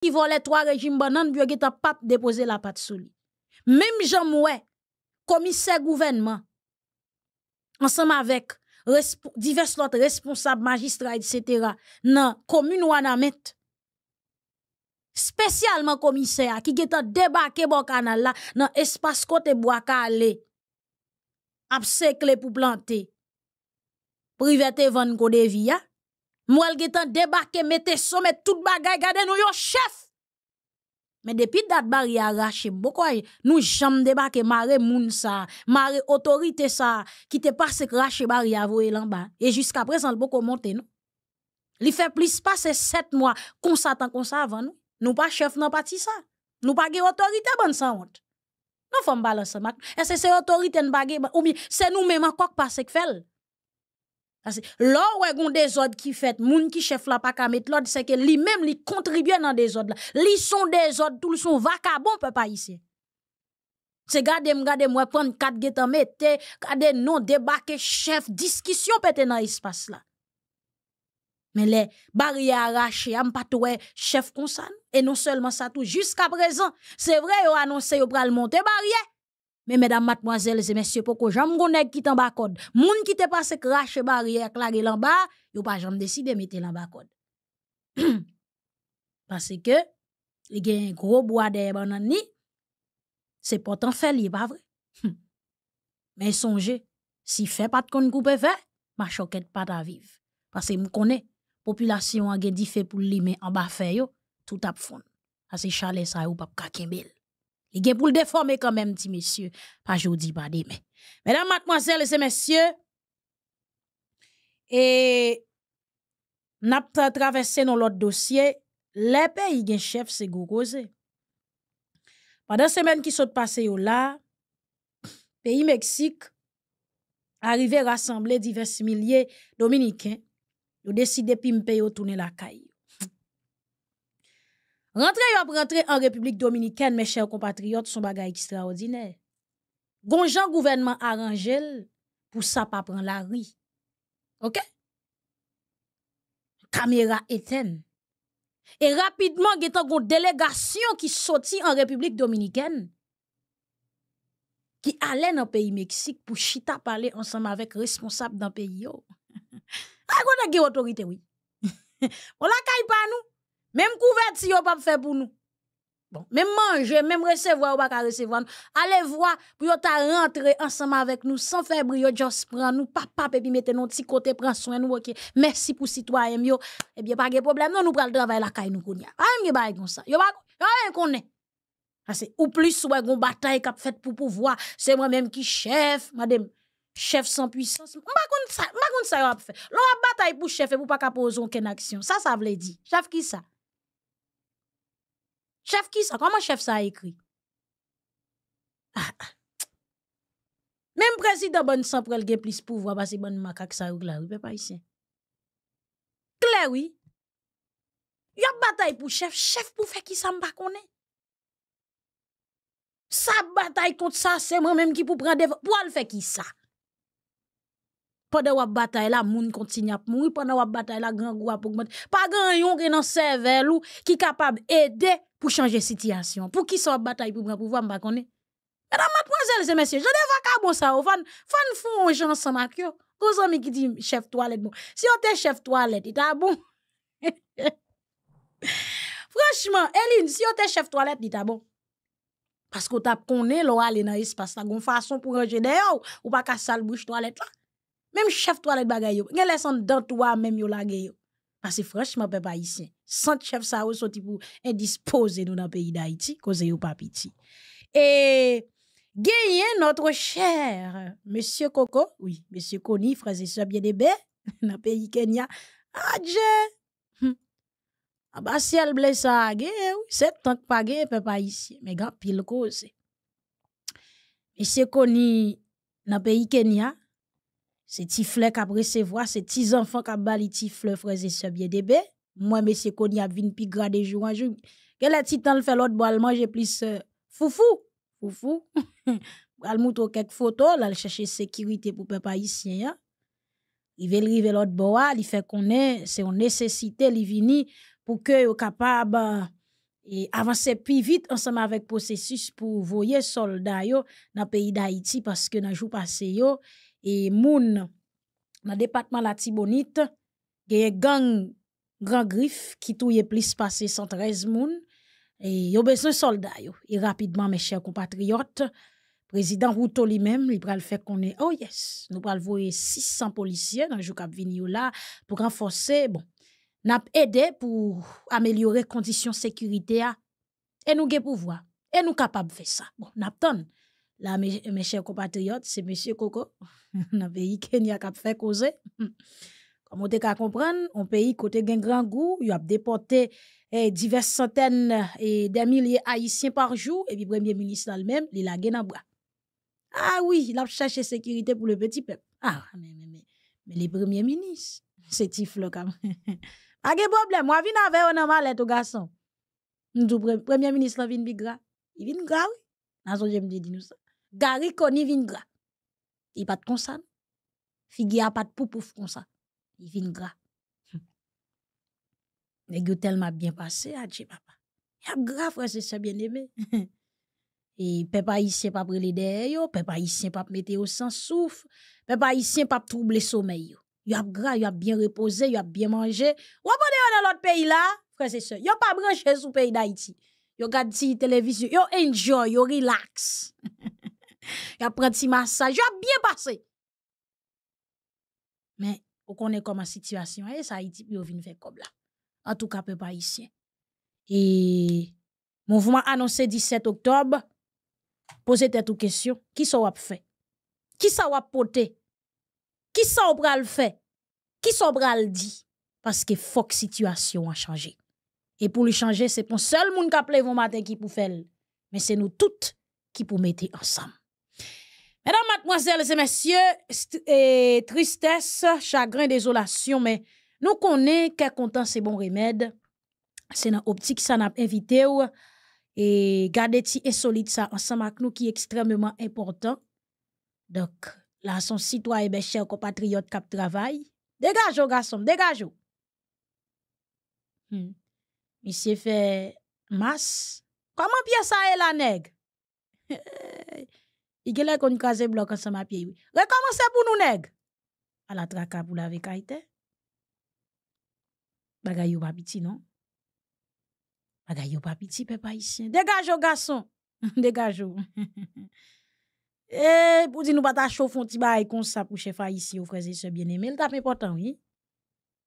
qui volait trois régimes bananes, puis il a pas déposé la patte sous lui. Même Jean Mouet, commissaire gouvernement, ensemble avec divers autres responsables, magistrats, etc., dans la commune met spécialement commissaire qui est débarqué dans canal, dans l'espace côté bois calé, clés pour planter, privé de vendre via. Moi, le débarqué, débarqué, mettez sommet, tout bagay, garder nous yo chef. Mais depuis date a arraché, beaucoup nous jamais débarqué maré moun ça, mare autorité ça, qui te passe craché bari Avoué bas. Et jusqu'à présent, beaucoup monté, non? Li fait plus passer sept mois, qu'on s'attend qu'on avant nous. Nous pas chef non parti ça. Nous pas autorité bonne sans honte. Non, faut me balancer. Est-ce que c'est autorité ou bien c'est nous-mêmes encore qui passe que fait? Parce que là où des autres qui fait, moun qui chef là pas ka mettre l'ordre, c'est que lui-même, li contribue dans des autres, là. li sont des autres tout le son vacabon, papa ici. C'est gade m'gade moi prendre quatre guettes en mette, gade non, débarque chef, discussion pète dans l'espace là. Mais les barrières arrachées, am pas chef consan. Et non seulement ça tout, jusqu'à présent, c'est vrai, yon annonce yon pral monte barrière. Mais mesdames, mademoiselles et messieurs, pourquoi j'aime qu'on qui en bas code? Moun qui te passe cracher barrière, claguer l'en bas, yo pas décider décidé mettre l'en bas code. Parce que, il y a un gros bois derrière banani, c'est pourtant fait, il pas vrai. Mais songez, si fait pas de kon coupe fait, ma choquette pas ta vivre. Parce que me connais, population a gen fait pour li, mais en bas fait yo, tout a fond. Parce que chalet ça ou pas kakembel. Il est pour le déformer quand même, dit Monsieur, Pas jeudi, pas demain. Mesdames, mademoiselles et messieurs, et nous avons traversé dans l'autre dossier, les pays un chef, c'est Gogose. Pendant la semaine qui s'est passé là, pays Mexique arrivé à rassembler divers milliers de Dominicains. Ils ont décidé de tourner la caille rentrer yop République rentre en République Dominicaine, mes chers compatriotes, son bagay extraordinaire. Gonjan gouvernement aranjel pour ça pas prendre la rue. Ok? Caméra rapidement, il y a une délégation qui sortit en République dominicaine qui allait dans le pays Mexique pour chita parler ensemble avec responsable dans pays. yo. A pays. a une autorité. Oui. On la kay pas, même couverture, si pas fait pour nous. Bon, même manger, même recevoir, ou pas recevoir. Allez voir, pour yon ta rentrer ensemble avec nous, sans faire bruit, juste prend nous, papa, puis mettez nos petits côté prend soin nous, ok. Merci pour citoyen, yo. Eh bien, pas de problème, non, nous prenons le travail la caille, nous, kounia. Ah, m'y ça. Yo, pas, yo, ah, c'est Ou plus, ou yon bataille qu'a fait pour pouvoir. C'est moi-même qui chef, madame. Chef sans puissance. M'a kon ça, m'a kon ça, yo, fait. L'on bataille pour chef et pour pas poser aucune action. Ça, ça veut dit. Chef qui ça? Chef qui ça? Comment chef ça a écrit? Même président bon sang pour le plus pouvoir parce que bon macaque ça ou là, rue, pas ici. Claire oui. Y a bataille pour chef, chef pour faire qui ça m'a connaît. Sa bataille contre ça, c'est moi-même qui pour prendre pour le faire qui ça. Pendant la bataille la moun continue à mourir pendant la bataille la grand groupe augmente. Pas grand yon qui dans cerveau ou qui capable aider pour changer situation. Pour qui soit bataille pour prendre pouvoir, m'a connu. Mesdames, mademoiselles et messieurs, je ne vais bon ça au fan fan font gens ensemble avec Gros ami qui dit chef toilette bon. Si on était chef toilette, il t'a bon. Franchement, Eline, si on était chef toilette, il t'a bon. Parce que t'a connu l'on aller dans espace là, une façon pour ranger d'ailleurs ou pas qu'à sale bouche toilette là. Même chef toilette bagay yo, laisse dans toi même yo la parce que franchement, papa haïtien, sans chef ça ou sorti pour indisposer nous dans le pays d'Haïti, cause yo pas petit. Et gagnez notre cher Monsieur Coco, oui, Monsieur Koni, frère, et bien aimé dans le pays Kenya. Adieu! Hum. Ah bah si elle blessa gagné oui, c'est tant que pas gagné peuple haïtien. Mais grand pile cause. Monsieur Koni, dans le pays Kenya, c'est tifle qui a recevoir, ces petits enfants qui a bali tifle, frère et soeur bien débé. Moi, monsieur y a vin pi des jour un jour. Quel est titan le fait l'autre bois le manger plus euh, foufou? Foufou? al mouto quelques photos, là, chercher sécurité pour peuple haïtien. Hein. veut rivel l'autre bois, il fait qu'on est, c'est une nécessité, il vini pour que capable euh, et avancer plus vite ensemble avec processus pour voyer soldats dans le pays d'Haïti parce que dans le jour passé, yo, et moun dans département la Tibonite eu gang grand griffe qui touye plus passé 113 moun et a besoin soldats et rapidement mes chers compatriotes président Routo lui-même, il pral fait qu'on est oh yes, nous pral voyer 600 policiers dans jour cap là pour renforcer bon n'a pour améliorer conditions sécurité et nous avons pouvoir et nous capables de faire ça. Bon, n'apton. Là, mes, mes chers compatriotes, c'est Monsieur Coco dans pays il qui a fait causer. Comme vous pouvez comprendre, un pays côté un grand goût, il a déporté diverses centaines et eh, des milliers haïtiens par jour et puis premier ministre lui-même, il a gagné bras. Ah oui, il a cherché sécurité pour le petit peuple. Ah mais mais mais, mais les premiers ministres, c'est tifle comme. Pas de problème, moi viens avec un malette au garçon. Le premier ministre vient bigra. Il vient gra oui. Nous Je j'aime dire nous ça. Gary Koni vient gra. Il pas de ça, Figure a pas de pour comme ça. Il vient gras. Mais yo tellement bien passé a dit papa. Il a grave frère c'est bien aimé. Et papa haïtien pas brûler derrière yo, papa haïtien pas mettre au sans souffle, papa haïtien pas troubler sommeil yo. y a gras, y a bien reposé, y a bien mangé. Ou pas dans l'autre pays là, frère c'est ça. a pas branché sous pays d'Haïti. Yo regarde la télévision, yo enjoy, yo relax. Y a pris massage. j'ai bien passé. Mais on connaît comme la situation et Ça a été plus comme En tout cas, peu ici. Et mouvement annoncé 17 octobre. posez toutes question. Qui ça va faire? Qui ça va porter? Qui ça va faire? Qui ça va dire? Parce que la situation a changé. Et pour le changer, c'est pour seul monde qui a matin qui pour faire. Mais c'est nous toutes qui pour mettre ensemble. Mesdames, mademoiselles et messieurs, tristesse, chagrin, désolation, mais nous connaissons que content c'est bon remède. C'est dans optique ça n'a invité ou et garder ti insolite ça ensemble avec nous qui est extrêmement important. Donc là son citoyen mes ben, chers compatriotes cap travail. Dégage garçon, dégage. Hmm. Monsieur fait masse. Comment bien ça est la nègre? Ike lè kon yon kaze blok an sa ma piye yon. Rekamansè pou nou neg. A la traka pou la vek a ite. Ba ga yon papiti, non? Ba ga yon papiti, pe pa yon si. Degajo, gason. Degajo. Eh, pou di nou ba ta chou fon ti ba yon konsa pou chefa yon si ou freze yon se biene. Men, l tapen potan, yon.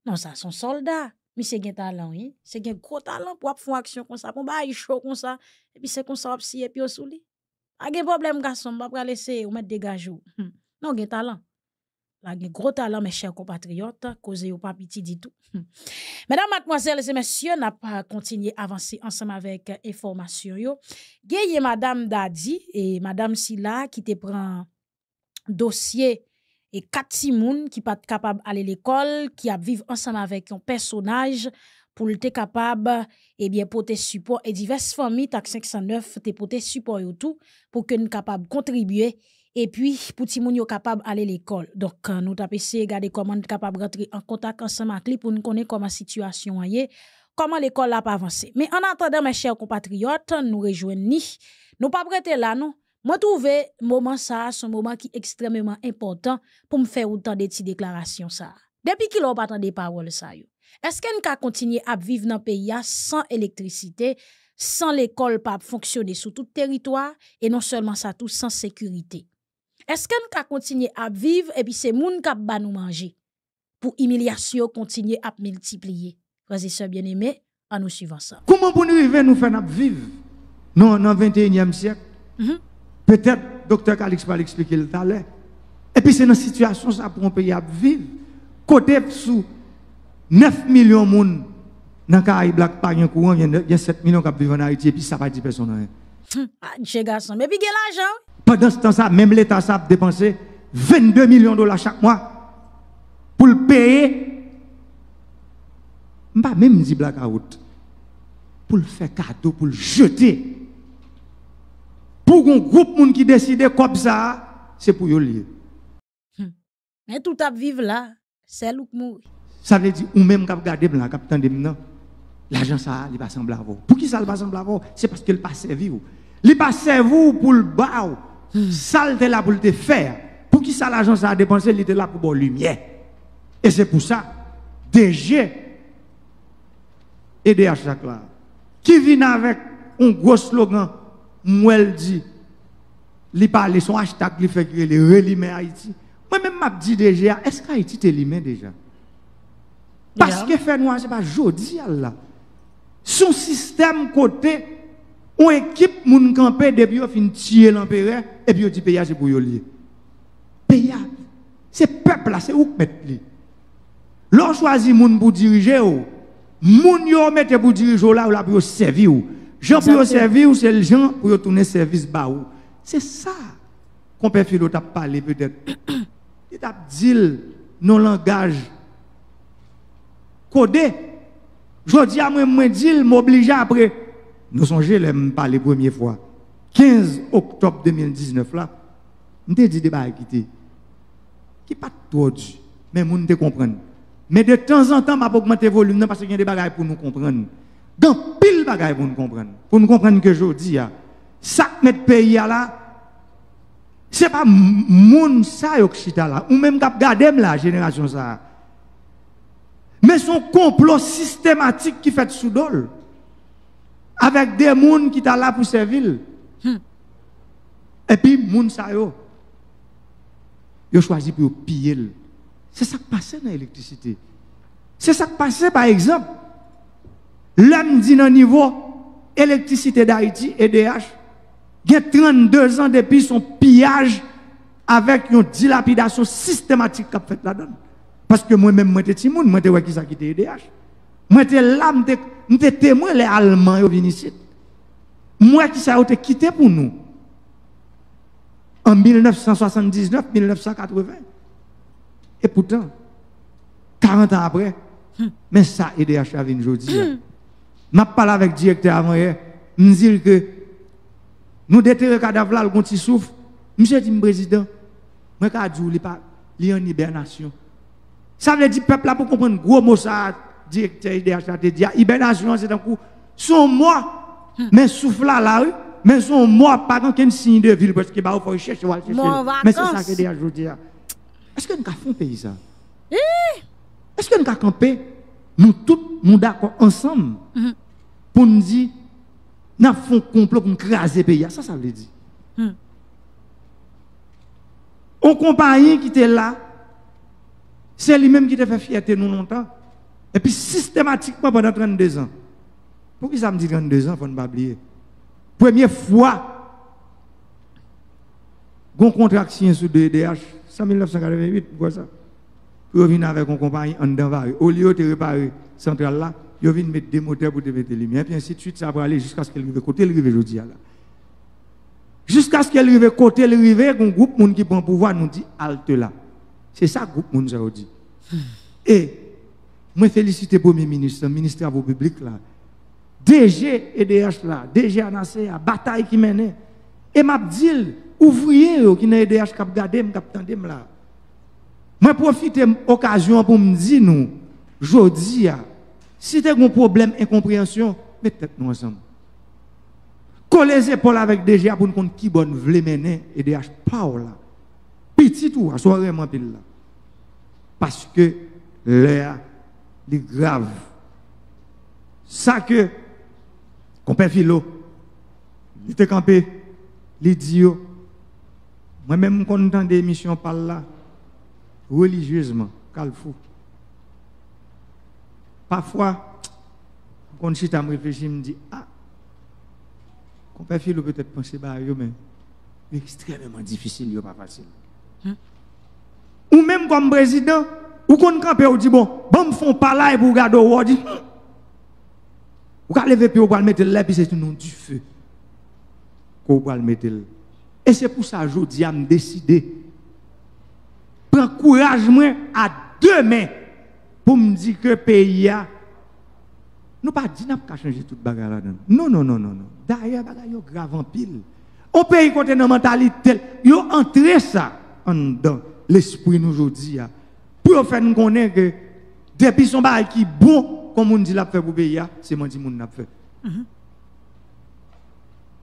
Non, sa son solda. Mi se gen talan, yon. Se gen kou talan pou ap fon aksyon konsa pou ba yon chou konsa. E pi se konsa opsi e pi yo sou li. A problème problème, garçon, pas pra laisser ou mettre degaj hmm. Non Il y a un gros talent, mes chers compatriotes, cause pas petit du tout. Hmm. Mesdames, mademoiselles et messieurs, n'a pas continué à avancer ensemble avec euh, information y a madame Dadi et madame Silla qui te prend dossier et quatre Simoun qui pas capable aller l'école, qui vivent ensemble avec un personnage pour le capable et eh bien pour tes support et diverses familles TAC 509 pour tes support et tout pour que nous capable contribuer et puis pour ti moun capable aller l'école donc nous t'a essayé regarder comment capable rentrer en contact ensemble avec pour nous connaître comment situation est comment l'école l'a pas avancé mais en attendant mes chers compatriotes nous rejoignons nous pas prêter là non moi trouver moment ça son moment qui est extrêmement important pour me faire autant de petites déclarations ça depuis qu'il a pas des paroles ça yo est-ce qu'on peut continuer à vivre dans le pays sans électricité, sans l'école pas fonctionner sur tout territoire et non seulement ça tout sans sécurité? Est-ce qu'on peut continuer à vivre et puis c'est monde qui va nous manger pour humiliation continuer à multiplier? Frères et sœurs bien-aimés, en nous suivant ça. Comment nous nous faire vivre non, dans le 21e siècle? Mhm. Peut-être que le docteur Calix va expliquer le talent. Et puis c'est une situation ça pour un pays à vivre. Côté 9 millions de monde dans les Black pas de courant, il y a 7 millions qui vivent en Haïti et puis ça ne va pas dire personne. Hein. Ah, j'ai garçon, mais puis a l'argent hein? Pendant ce temps-là, même l'État a dépensé 22 millions de dollars chaque mois pour le payer. Je ne même dit out Pour le faire cadeau, pour le jeter. Pour un groupe qui décide comme ça, c'est pour eux aller. Hum. Mais tout à vivre là, c'est le mourir. Ça veut dire, ou même quand vous regardez blanc, quand vous l'agence ça, il va sembler à vous. Pour qui ça, il va sembler à vous C'est parce qu'il pas servir vous. Il pas vous pour le bas. Ça, il là pour le faire. Pour qui ça, l'agence ça a dépensé, il était là pour la lumière. Et c'est pour ça, DG et DH là, qui vient avec un gros slogan, moi, elle dit, il parle son hashtag, il fait que les relimé Haïti. Moi-même, je dis déjà, est-ce qu'Haïti est limé déjà? Parce que fait noir, ce n'est pas jodi là. Son système côté, on équipe moun campé depuis qu'on fin tuer l'empereur et puis on dit Payage, c'est pour lié. payable c'est peuple là, c'est où mettre li. L'on choisit moun pour diriger ou moun yo mette pour diriger là ou là pour servir ou. Jean pour servir ou c'est le gens pour tourner service bas ou. C'est ça qu'on peut faire t'a parler peut-être. Il t'a dit non langage codé. Je dis à moi, je dis, m'oblige après. Nous songez, je pas les premières fois. 15 octobre 2019, là, je dit des qui Qui pas dur, mais nous ne comprendre. Mais de temps en temps, je augmenter le volume parce qu'il y a des choses pour nous comprendre. Dans pile choses pour nous comprendre. Pour nous comprendre que je dis, ça que notre pays là, ce n'est pas mon ça qui là, ou même qui gardé la génération ça. Mais son complot systématique qui fait sous Avec des gens qui sont là pour servir. Hmm. Et puis, les gens. yo. ont choisi pour piller. C'est ça qui passe dans l'électricité. C'est ça qui passe, par exemple. L'homme dit dans le niveau électricité d'Haïti, EDH, il y a 32 ans depuis son pillage avec une dilapidation systématique qu'a fait la donne. Parce que moi-même, moi, j'étais Timoun, moi, j'étais qui ça qui était EDH. Moi, j'étais là, j'étais témoin, les Allemands, ils viennent ici. Moi, qui ça, quitté pour nous. En 1979, 1980. Et pourtant, 40 ans après, mais ça, EDH a venu aujourd'hui. Je hmm. parle avec le directeur avant Je dis que nous déterrons le cadavre là, le Je souffle. Monsieur dit, président, je dis, il pas a hibernation. Ça veut dire peuple là pour comprendre gros mot ça, directeur IDHT dit, hibernation ah, c'est un coup, son moi, hmm. mais souffle là, rue, mais son moi, pas aucun signe de ville, parce que bah, faut chercher, mais c'est ça que je veux dire. Est-ce que nous avons fait pays ça? Eh? Est-ce que nous avons campé, nous tous, nous d'accord ensemble, hmm. pour nous dire, nous avons fait un complot pour nous craser pays. Ça, ça veut dire. On hmm. compagnie qui était là, c'est lui-même qui te fait fierté nous longtemps. Et puis systématiquement pendant 32 ans. Pourquoi ça me dit 32 ans, pour ne pas oublier. Première fois, gon contraction sous DDH, DH, 1988, pourquoi ça Pour venir avec un compagnie en dedans, au lieu de réparer centrale là, y a mettre des moteurs pour mettre les lumières, puis ainsi de suite, ça va aller jusqu'à ce qu'elle arrive côté, elle arrive aujourd'hui Jusqu'à ce qu'elle arrive côté, y a un groupe monde qui prend le pouvoir nous dit halte là. C'est ça groupe monde dit. Et moi félicite Premier ministre, ministre de public là. DG EDH là, DG annoncé la bataille qui mène, Et m'a dit ouvrier qui n'a EDH cap garder, cap ont là. Moi profite occasion pour me dire nous dis si tu as un problème incompréhension, mettez-nous ensemble. Collez les épaules avec DG pour nous qui bonne vle mener EDH là, Petit tout, soirée en pile là parce que l'air est grave. Ça que compère Philo, il était campé, il dit, moi-même, quand dans des émissions par là, religieusement, calfou. Parfois, quand je me réfléchis, je me dis, ah, compère Philo peut-être penser, bah, mais extrêmement difficile, pas facile. Hein? ou même comme président, ou qu'on camper ou dit bon, bon me font pas là pour garder on dit. Ou qu'à lever puis ou le mettre là puis c'est nom du feu. Qu'on va le mettre Et c'est pour ça que je me décider. Prends courage moi à demain pour me dire que pays a nous pas dit n'a pas changer toute bagarre là-dedans. Non non non non non. D'ailleurs bagarre grave en pile. On pays a dans mentalité, yo entrer ça en dedans l'esprit nous aujourd'hui. Hein. Pour faire nous connaître que depuis son bail qui est bon, comme on dit l'a fait pour pays, c'est moi qui mon l'a fait. Mm-hmm.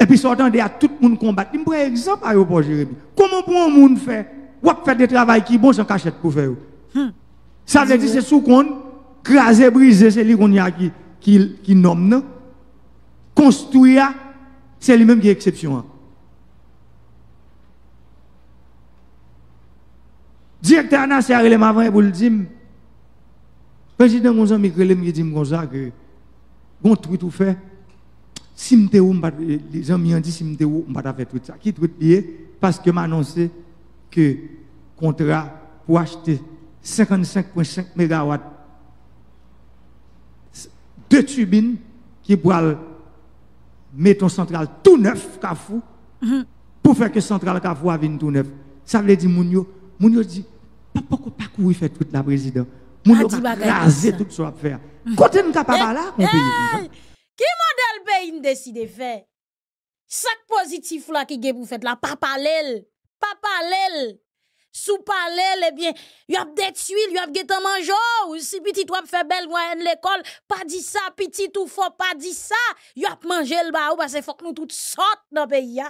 Et puis y a tout le monde combattre. Je prends exemple à l'aéroport Jérémy. Comment pour un monde faire Ou faire des travail qui bon sans cachette pour faire. Hmm. Ça veut dire c'est sous compte, craser, briser, c'est lui qu'on a qui, qui, nomme. Construire, c'est lui-même qui est exception. Hein. Directeur national, relé m'a avant pour le dire. Président je dit que, bon, tout tout fait, si je ou les dit, si je ou fait tout ça. Qui tout parce que m'a annoncé que contrat pour acheter 55,5 MW de turbines qui pourraient mettre une centrale tout neuf, Kafou, mm-hmm. pour faire que centrale Kafou tout neuf. Ça veut dire, Mounio, Mounio dit, pas beaucoup pas courir faire tout la président. mon yo tout ce qu'on faire. Côté nous capable eh, là, mon pays Qui eh, modèle pays décide faire Chaque positif là qui gagne pour faire là, pas parler, pas parler. Sous parler, eh bien, il y a des il y a gens manger, ou si petit toi faire belle moyenne l'école, pas dit ça, petit tout fort, pas dit ça, Il y a manger le bas, parce que faut que nous toutes sortent dans le pays.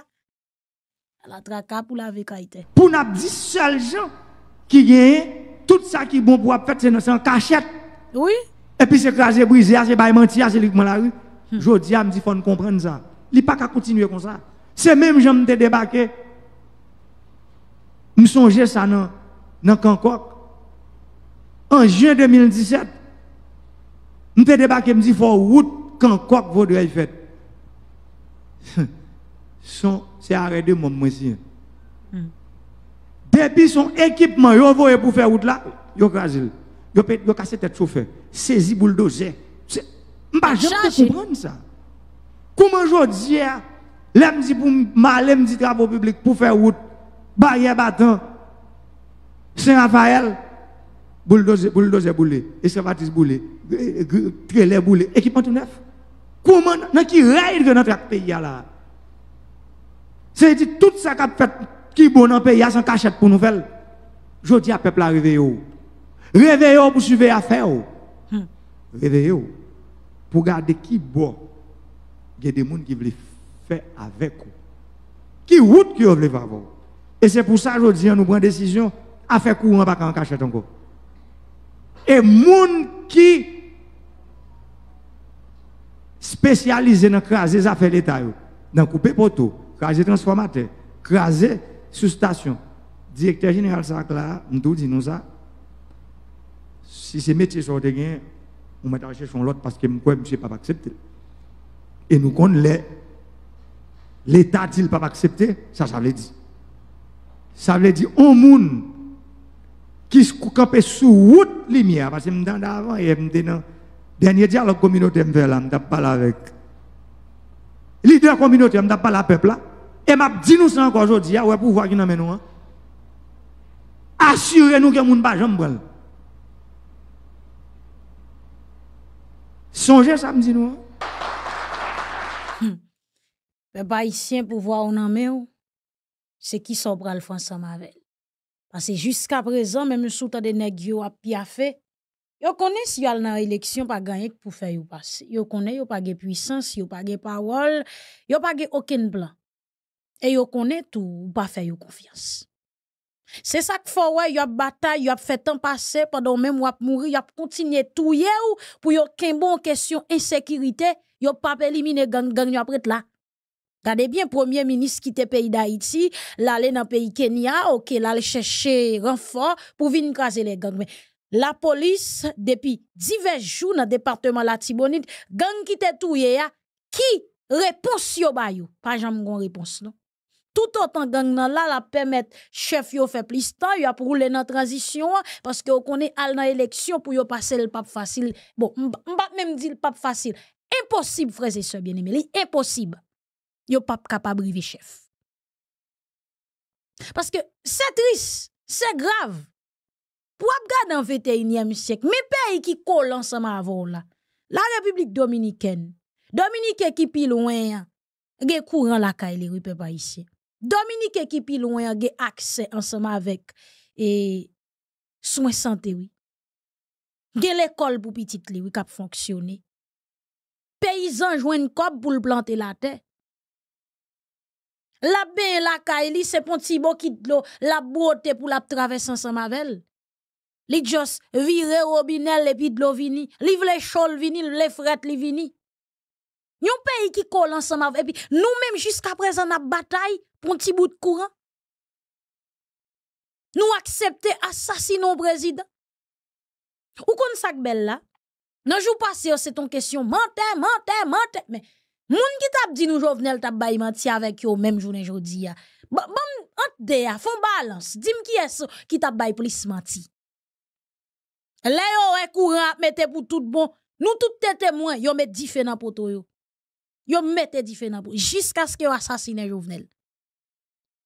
La traka pour la vie Pour n'a dit seul gens qui gagne, tout ça qui bon pour faire, c'est en cachette. Oui. Et puis c'est crasé, brisé, c'est pas mentir, c'est m'a la rue. Hmm. Je dis, me dit, faut comprendre ça. Il n'y a pas qu'à continuer comme ça. C'est même, je me débarqué. Je me songeais ça dans, dans En juin 2017, je me débarqué, je me dit, faut route Kankok, faire. fait. C'est arrêté, mon monsieur. Hmm puis son équipement, il ont pour faire route là, ils ont il a cassé tête chauffeur. Saisi bulldozer. Je ne comprendre ça. Comment je dis, les dit pour m'aller, dit travaux public pour faire route, barrière battant, Saint-Raphaël, bulldozer, bulldozer boulé, et Saint-Baptiste boulé, trailer boulé, équipement tout neuf. Comment, dans qui règle dans notre pays là? cest dit tout ça qu'a fait qui bon dans y pays, sans cachette pour nous faire. Je dis à peuple à réveiller. Réveillez-vous pour suivre l'affaire. Hmm. Réveillez-vous pour garder qui bon. Il y a des gens qui veulent faire avec vous. Qui route qui veulent faire vous. Et c'est pour ça que je dis, nous prenons décision à faire courant, pas qu'en cachette encore. Et les gens qui spécialisés dans craser, affaires fait l'État. Dans couper poteau, craser transformateur, craser sous-station, directeur général ça là, nous dit nous ça. Si ces métiers sont gens on va chercher un l'autre parce que moi, sais pas accepté. Et nous connaissons l'État dit pas accepter ça ça veut dire. Ça veut dire on monde qui se coupe sous route lumière parce que m'entend avant et me dans dernier dialogue communautaire me là, m't'a pas avec leader communautaire, pas avec le peuple et m'a dit nous ça encore aujourd'hui, ah ouais pouvoir qui n'amène nous. Hein. Assurez-nous que moun pas jambe prendre. Songez ça me dit nous. Hein. Hmm. Le haïtien pouvoir on en main c'est qui sont le faire ensemble Parce que jusqu'à présent même sous tant de nèg yo a piafé Yo connaît si pas al nan eleksyon pa passer. pou fè yo pase. Yo pas yo pa ge puissance, yo pa ge parole, yo pas ge aucun plan et yo konen tout ou pa yon yo C'est ça y a yo yon batay, yo ap temps pendant même même wap mouri, yo continue kontinye touye ou, pou yo kenbo question question insécurité, yon pas elimine gang gang yo apret là. Regardez bien, premier ministre qui te pays d'Haïti, l'aller dans pays Kenya, ok, l'ale chercher renfort pour venir craser les gangs. Mais la police, depuis divers jours nan département la Tibonite, gang qui te touye ya, ki repons yo bayou? Pa jamais kon réponse non? tout autant gang nan la la permettre chef yo fait plus temps yo a pour rouler dans transition parce que on connaît al dans élection pour yo passer le pape facile bon pas même dit le pape facile impossible frères et sœurs bien-aimés impossible yo pas capable river chef parce que c'est triste c'est grave pour regarder en 21e siècle mes pays qui collent ensemble avant là la République dominicaine Dominique qui plus loin des courant la caille les peuple haïtien Dominique qui pi loin a accès ensemble avec et soins santé oui. Gen l'école pour petit li oui k'ap fonctionner. Paysan joine cob pour planter la terre. La ben la kaili c'est pon ti bo qui la beauté pour la traverser ensemble avec Li just vire robinet et puis de l'eau vini, li vle chol vini, le fret li vini. Yon pays qui colle ensemble avec et nous-mêmes jusqu'à présent n'a bataille pour un petit bout de courant. Nous accepter assassinons président. Ou comme sak belle là? Nan jour passé, c'est ton question. Mente, mente, mente. Mais, moun qui t'a dit nous jovenel t'a bay mentir avec yo même journée jodi ya. Ah. Bon, ante de ya, ah, fon balance. Dim est-ce qui t'a bay plus menti. Le yo e courant mette pour tout bon. Nous tout te témoins, yo met di dans nan poto yo. Yo mette di Jusqu'à ce que yo assassine jovenel.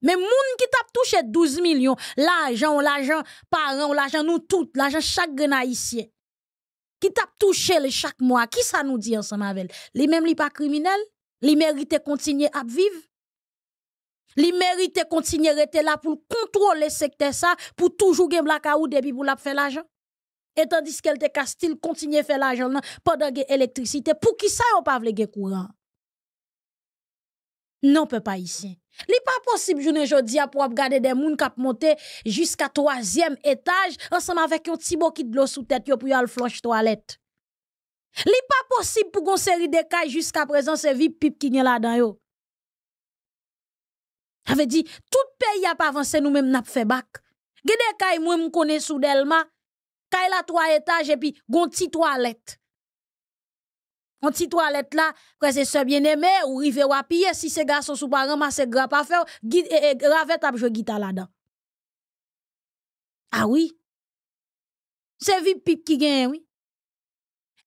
Mais moun qui t'a touché 12 millions, l'argent, l'argent parents, l'argent nous tous, l'argent chaque ici. qui t'a touché chaque mois, qui ça nous dit ensemble avec les mêmes li pas criminels Les mérite continuer à vivre. Li mérite continuer à rester là pour contrôler secteur ça pour toujours la et depuis pour la faire l'argent. Et tandis qu'elle te castil, continue à faire l'argent pendant gen électricité pour qui ça yon pas vle courant. Non peut pas ici. Li pa posib jounen jodi ap wap gade den moun kap monte Juska toazyem etaj Ansem avèk yon ti bokit blos ou tèt yo pou yon flosh toalet Li pa posib pou gonseri de kaj Juska prezant se vi pip ki nye la dan yo Ave di, tout peyi ap avanse nou mèm nap febak Gede kaj mwen mkone sou delma Kaj la toa etaj epi gonti toalet On ti toilette là, frère c'est bien aimé, ou river ou appuyer si ces garçons sous pas ramasser grave pas faire, guide et eh, eh, grave ah, à jouer guitare là-dedans. Ah oui. C'est vip pip qui gagne oui.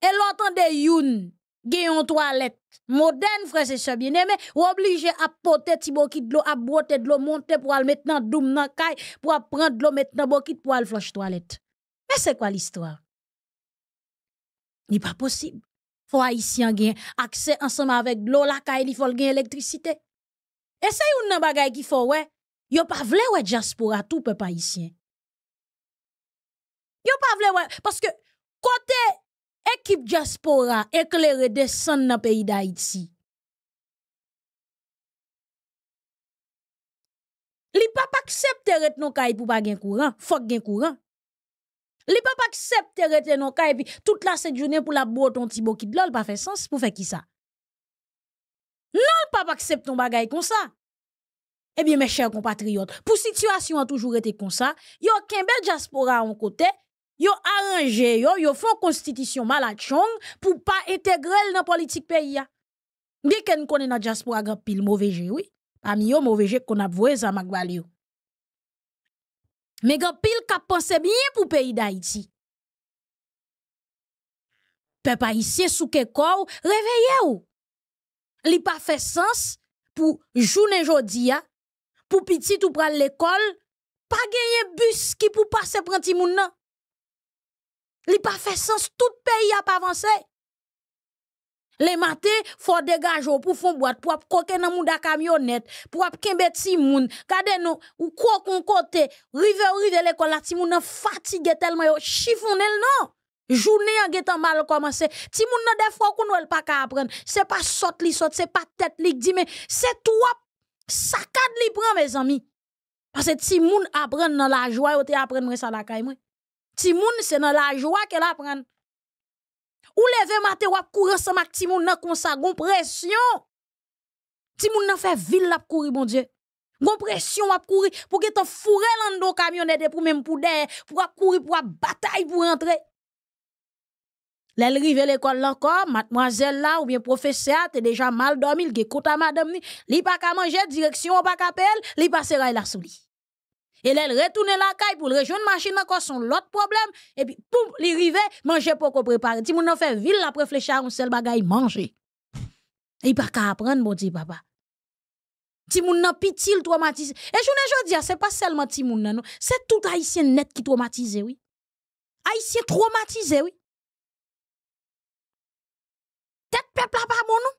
Et l'entendé youn gagne en toilette moderne frère c'est sœurs bien aimé, obligé à porter ti bokit de l'eau, à boiter de l'eau, monter pour aller maintenant doum nan kay, pour prendre de l'eau maintenant bokit pour aller flush toilette. Mais c'est quoi l'histoire? n'est pas possible. Fwa Isyan gen akse ansanman vek lola kaye li fol gen elektrisite. Ese yon nan bagay ki fol we, yo pa vle we diaspora toupe pa Isyan. Yo pa vle we, paske kote ekip diaspora eklere de san nan peyi da itsi. Li pa pa aksepte retnon kaye pou pa gen kouran, fok gen kouran. Li pa pa dans rete non et puis toute la cette journée pour la bo ton ti bo kit lol, pa fait sens pour faire qui ça? Non les papa pa aksepte ton comme ça. Eh bien, mes chers compatriotes, pour pour situation comme toujours été y ça, yo kembe diaspora en kote, yo arrangé yo, yo font constitution malachong pour pas intégrer dans politik politique pays. que ken connaît la diaspora pile mauvais jeu, oui. Ami yo mauvais jeu qu'on a za mak mais gen pile pense bien pour pays d'Haïti. Peuple haïtien sous ke kou, réveillez ou. Li pas fait sens pour journée jodi hein. pour petit ou pral l'école, pas gagner bus qui pour passer prendre ti moun nan. Li pas fait sens tout pays a pas avancé. Le matin, faut dégager pour fond boîte, pour coquer dans la camionnette, pour kembe ti moun. Kade nou, ou quoi qu'on côté, rive ou rive l'école la ti moun fatigué tellement yo chiffonel non. Journée en getan mal commencé. Ti moun nan des fois qu'on pas ka apprendre. C'est pas saute li saute, c'est pas tête li dit mais c'est toi sakad li prend mes amis. Parce que ti moun dans la joie, ou te apprendre ça la joie. Ti moun c'est dans la joie qu'elle apprend. Ou leve matin wap courir ensemble avec timoun nan comme ça, gon pression. Timoun nan fait ville la courir bon Dieu. Gon pression ap courir pour que t'en foure dans dos camionnette pour même pour pour courir pour bataille pour rentrer. Lèl rive l'école encore, mademoiselle là ou bien professeur t'es déjà mal dormi, il gè madame ni, li pa ka manger direction pa bac pel, li passera la souli. Et elle retourne la caille pour rejoindre machine encore son autre problème et puis poum les mange manger pour qu'on prépare. Ti moun fait ville la réfléchir un seul bagay manger. Il pas qu'à apprendre mon Dieu papa. Ti moun nan piti le traumatisé. Et journée dire c'est pas seulement ti moun nan, c'est tout haïtien net qui traumatisé oui. Haïtien traumatisé oui. Tête peuple papa, bon non.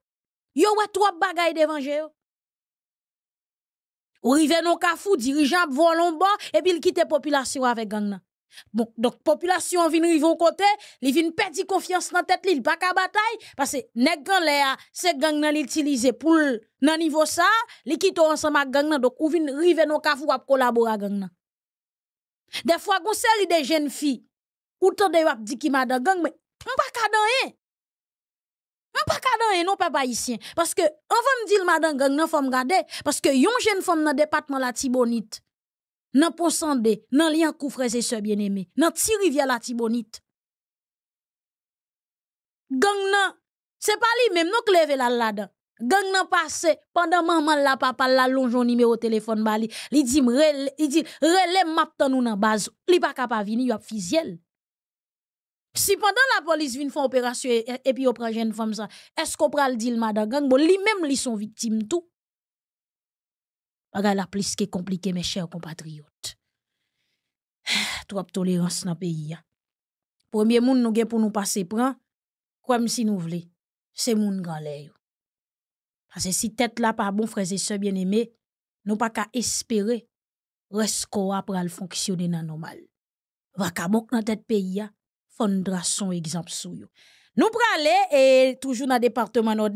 Yo wè trop bagailles devant ou rive non kafou, dirigeant volon bon, et puis il quitte population avec gang Bon, donc population vient river au côté, il vient perdre confiance dans tête li, il pas ka bataille parce que nèg gang là, c'est gang nan l'utiliser pour nan niveau ça, li quitte ensemble avec gang nan donc ou vient rive non kafou à collaborer gang nan. Des fois gon série de jeunes filles ou tande yop di ki madan gang mais on pas ka dans pas pa et non papa pa parce que avant fòm dil madan gang nan garder parce que yon jeune femme dans département la tibonit, nan ponsande, nan liyan kou freze bien aimés nan ti rivière la Tibonite Gang nan, se pa li même non kleve la ladan. Gang nan passé pendant maman la papa la lonjon numéro téléphone ba li, li di, rele, li di, relem map tan nou nan base li pa ka vini, ap si pendant la police vient faire opération et, puis on prend jeune femme ça, est-ce qu'on prend le deal gang bon lui-même lui sont victime, tout. Bagay la qui est compliqué mes chers compatriotes. Trop tolérance dans pays. Hein. Premier monde nous gain pour nous passer prend comme si nous voulions, C'est grand galère. Parce que si tête là pas bon frères et sœurs bien-aimés, nous pas qu'à espérer reste qu'on va fonctionner dans normal. Va dans tête pays hein son exemple sou yo. Nous prenons et toujours dans le département nord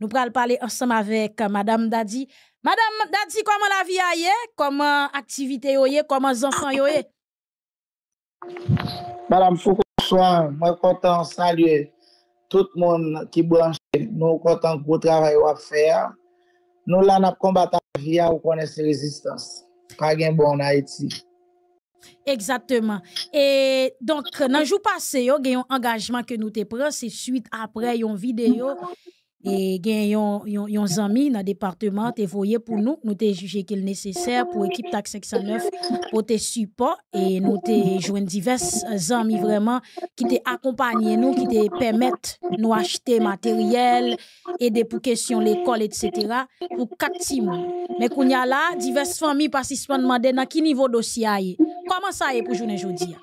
nous pral parler ensemble avec euh, Madame Dadi. Madame Dadi, comment la vie aille? Comment l'activité aille? Comment les enfants sont-ils? Madame Foucault, je suis content de saluer tout le monde qui branche. Nous sommes contents de travail ou faire. Nous sommes là pour la vie, nous connaissons la résistance. Pas bon en Haïti. Exactement. Et donc, dans le jour passé, il y a un engagement que nous te pris c'est suite après une vidéo et gen yon, yon, yon zami nan département te voyé pour nous. Nous te jugé qu'il l nécessaire pour ekip taxe 509 pour te support, et nous te jwen divers euh, zami vraiment qui te nous nous qui te pemet nous acheter matériel ede pour question l'école, etc. pou kat si moun. Men koun ya la, divers fami pasispan mande nan ki niveau dossier ye. Comment sa ye pou pour aujourd'hui?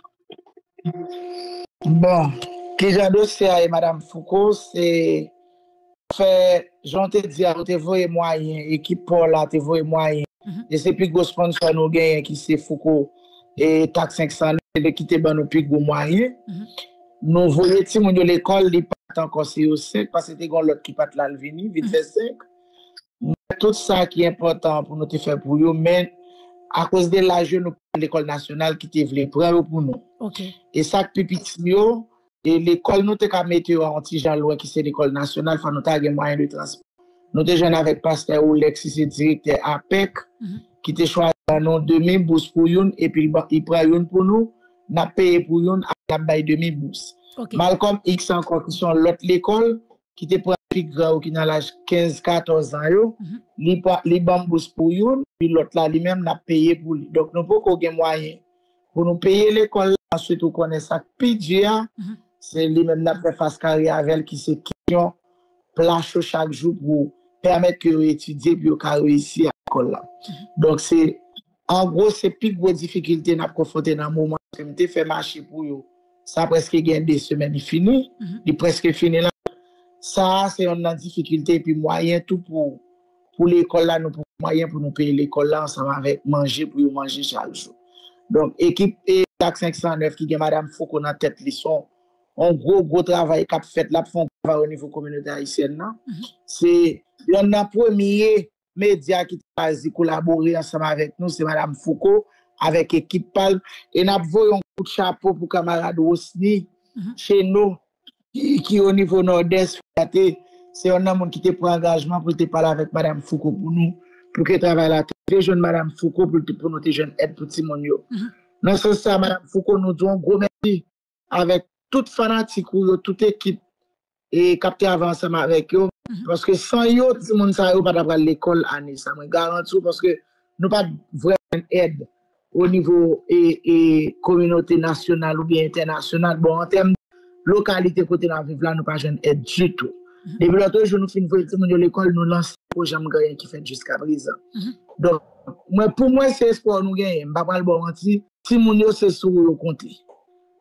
Bon, ki jan dossier ye, Madame Foucault, C'est Fè, jante di a, ou te voye mwayen, ekip pol a, te voye mwayen. E se pi gospan sou an nou gen, ki se foko, e tak 500 lè, ki te ban nou pi gwo mwayen. Mhm. Nou voye ti moun yo l'ekol, li patan konseyo se, pasen te gon lòk ki pat lal vini, vitre mhm. se. Tout sa ki important pou nou te fè pou yo, men, a kos de la jè nou, l'ekol nasyonal ki te vle, prè ou pou nou. E sa ki pipit mi yo, E l'ekol nou te ka mete yo an ti jan lwen ki se l'ekol nasyonal fa nou ta gen mwayen de transport. Nou te jen avèk paste ou lèk si se direkte apèk mhm. ki te chwa nanon 2000 bous pou yon e pi li bak li pre yon pou nou na peye pou yon apèk bay 2000 bous. Malkom x an konkursyon lot l'ekol ki te pre pi gra ou ki nan lèj 15-14 an yo mhm. li ban bous pou yon pi lot la li mèm na peye pou li. Donk nou pou kon gen mwayen pou nou peye l'ekol lèk answèt ou konè sa pijè an mhm. Se li men apre faskari avel ki se kinyon plasho chak jou pou permet ki yo etudye mm-hmm. pi yo karo isi akollan. Donk se, an gros se pik pou yo difikilte nap kon fote nan mouman kem te fe machi pou yo. Sa preske gen de semen di fini. Di preske fini lan. Sa se yon nan difikilte pi mwayen tout pou l'ekollan nou pou mwayen pou nou pe l'ekollan sa man vek manje pou yo manje chak jou. Donk ekip E-TAC 509 ki gen madame fok kon an tet lison un gros, gros travail qui a fait la font au niveau communauté haïtienne. Mhm. C'est l'un des premiers médias qui a collaboré ensemble avec nous, c'est Mme Foucault, avec l'équipe Palme. Et nous avons un coup de chapeau pour camarade camarades mhm. chez nous, qui, est au niveau nord-est, c'est un homme qui était pour l'engagement pour te parler avec Mme Foucault pour nous, pour que travaille la Les jeunes Mme Foucault pour te pour nous, jeunes aides pour Timonio. Mm -hmm. Dans ce sens, Mme Foucault, nous disons un gros merci avec tout fanatikou, tout ekip e kapte avanseman vek yo. Mhm. Paske san yo, ti moun sa yo pa dabra l'ekol ane. Sa mwen garan sou, paske nou pa vwen ed o nivou e, e kominote nasyonal ou bi internasyonal. Bon, an tem, lokalite kote nan vivlan, nou pa jwen ed juto. Debele mhm. ato, joun nou fin vwen, ti moun yo l'ekol nou lansi pou jam gaya ki fè jiska brisa. Mhm. Don, mwen pou mwen se espo an nou genye, mba pal bon an ti, ti moun yo se sou yo konti.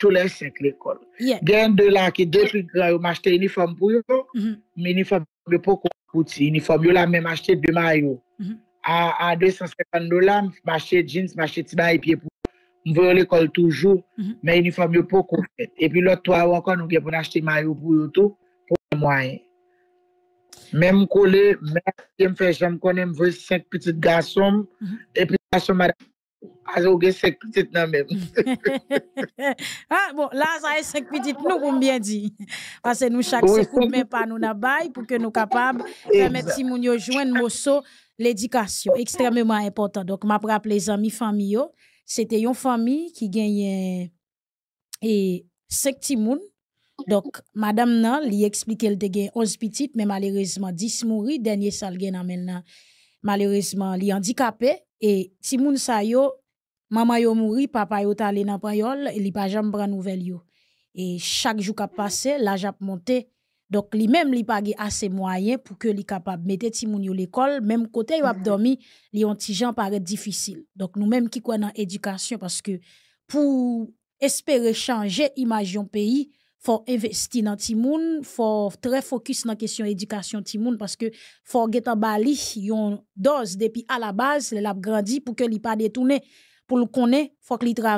Chou lè seke lè kol. Gen do la ki depi kwa yo mâche te uniform pou yo, meni form mm-hmm. yo pou kou kouti. Uniform yo la men mâche te de mâyo. A 250 do la, mâche jeans, mâche tiba, mwè yo lè kol toujou, meni form yo pou kou kouti. E pi lotou a wakon nou gen pou nâche te mâyo pou yo tou, pou mwen. Men mkou le, men mwen fèj an konen mwen seke pitit gansom, epi gansom mwè la fèj, Azo gen sek pitit nan men. ah, bon, la sa e sek pitit nou koum bien di. Pase nou chak oui, se nous pa nou nabay pou ke nou kapab permet si moun yo jwen moso l'edikasyon. Ekstremement important. Donc ma prap le zami fami yo. Sete yon fami ki genyen e sek moun. Donc madame nan li eksplike l te gen 11 pitit mais malheureusement 10 mouri dernier sal gen nan men nan malheureusement li handicapé et si moun sa yo maman yo mouri papa yo dans payol li pa jamais nouvelle et chaque jour qui passé l'âge a monté donc lui même li pa assez moyens pour que li capable mettre ti yo l'école même côté yo a mhm. dormi li ont ti gens paraît difficile donc nous même qui quoi dans éducation parce que pour espérer changer image pays faut investir dans Timoun, faut très focus dans question éducation Timoun parce que faut get en bali yon dose depuis à la base, l'a grandi pour que li pas détourner pour le connaître, faut qu'il travaille